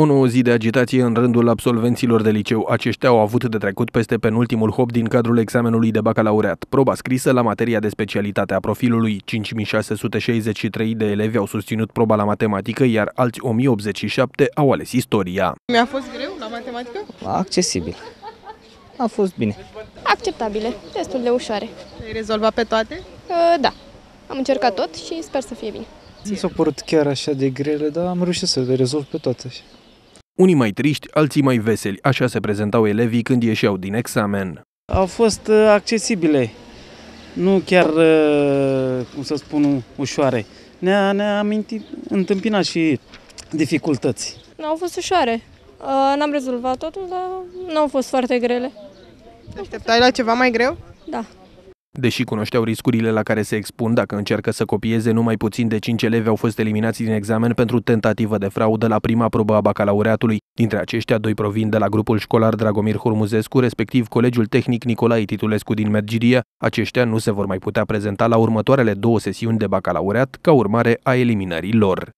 O nouă zi de agitație în rândul absolvenților de liceu. Aceștia au avut de trecut peste penultimul hop din cadrul examenului de bacalaureat. Proba scrisă la materia de specialitate a profilului. 5663 de elevi au susținut proba la matematică, iar alți 1087 au ales istoria. Mi-a fost greu la matematică? Accesibil. A fost bine. Acceptabile, destul de ușoare. ai rezolvat pe toate? Ă, da. Am încercat tot și sper să fie bine. Nu s-au părut chiar așa de grele, dar am reușit să le rezolv pe toate. Unii mai triști, alții mai veseli, așa se prezentau elevii când ieșeau din examen. Au fost uh, accesibile, nu chiar, uh, cum să spun, ușoare. Ne-a, ne amintit, întâmpinat și dificultăți. Nu au fost ușoare. Uh, n-am rezolvat totul, dar nu au fost foarte grele. Așteptai la ceva mai greu? Da. Deși cunoșteau riscurile la care se expun dacă încearcă să copieze, numai puțin de 5 elevi au fost eliminați din examen pentru tentativă de fraudă la prima probă a bacalaureatului. Dintre aceștia, doi provin de la grupul școlar Dragomir Hurmuzescu, respectiv Colegiul Tehnic Nicolae Titulescu din Mergiria. Aceștia nu se vor mai putea prezenta la următoarele două sesiuni de bacalaureat ca urmare a eliminării lor.